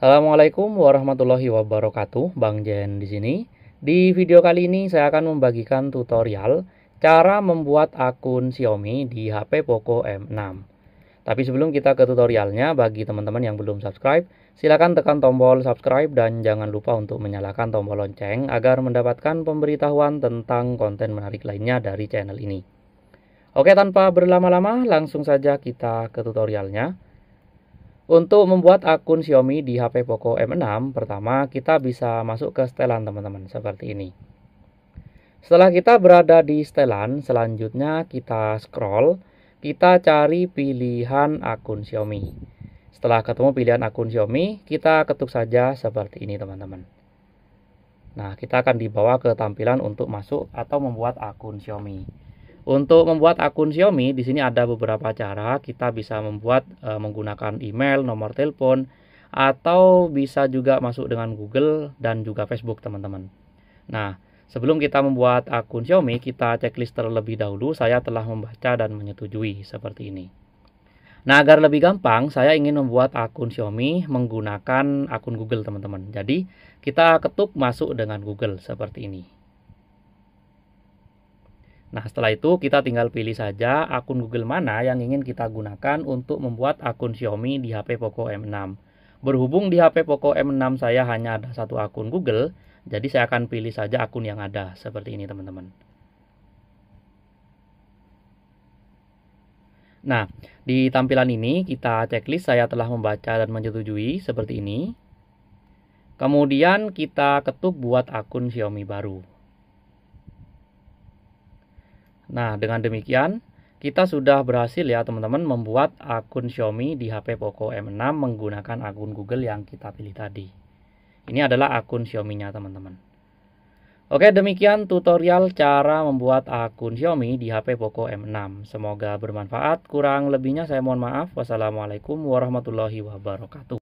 Assalamualaikum warahmatullahi wabarakatuh, Bang Jen di sini. Di video kali ini saya akan membagikan tutorial cara membuat akun Xiaomi di HP Poco M6. Tapi sebelum kita ke tutorialnya, bagi teman-teman yang belum subscribe, silakan tekan tombol subscribe dan jangan lupa untuk menyalakan tombol lonceng agar mendapatkan pemberitahuan tentang konten menarik lainnya dari channel ini. Oke, tanpa berlama-lama, langsung saja kita ke tutorialnya. Untuk membuat akun Xiaomi di HP Poco M6, pertama kita bisa masuk ke setelan teman-teman, seperti ini. Setelah kita berada di setelan, selanjutnya kita scroll, kita cari pilihan akun Xiaomi. Setelah ketemu pilihan akun Xiaomi, kita ketuk saja seperti ini teman-teman. Nah, kita akan dibawa ke tampilan untuk masuk atau membuat akun Xiaomi. Untuk membuat akun Xiaomi di sini ada beberapa cara. Kita bisa membuat e, menggunakan email, nomor telepon, atau bisa juga masuk dengan Google dan juga Facebook, teman-teman. Nah, sebelum kita membuat akun Xiaomi, kita checklist terlebih dahulu. Saya telah membaca dan menyetujui seperti ini. Nah, agar lebih gampang, saya ingin membuat akun Xiaomi menggunakan akun Google, teman-teman. Jadi, kita ketuk masuk dengan Google seperti ini. Nah, setelah itu kita tinggal pilih saja akun Google mana yang ingin kita gunakan untuk membuat akun Xiaomi di HP Poco M6. Berhubung di HP Poco M6 saya hanya ada satu akun Google, jadi saya akan pilih saja akun yang ada seperti ini, teman-teman. Nah, di tampilan ini kita checklist saya telah membaca dan menyetujui seperti ini. Kemudian kita ketuk buat akun Xiaomi baru. Nah, dengan demikian kita sudah berhasil ya teman-teman membuat akun Xiaomi di HP Poco M6 menggunakan akun Google yang kita pilih tadi. Ini adalah akun Xiaomi-nya teman-teman. Oke, demikian tutorial cara membuat akun Xiaomi di HP Poco M6. Semoga bermanfaat. Kurang lebihnya saya mohon maaf. Wassalamualaikum warahmatullahi wabarakatuh.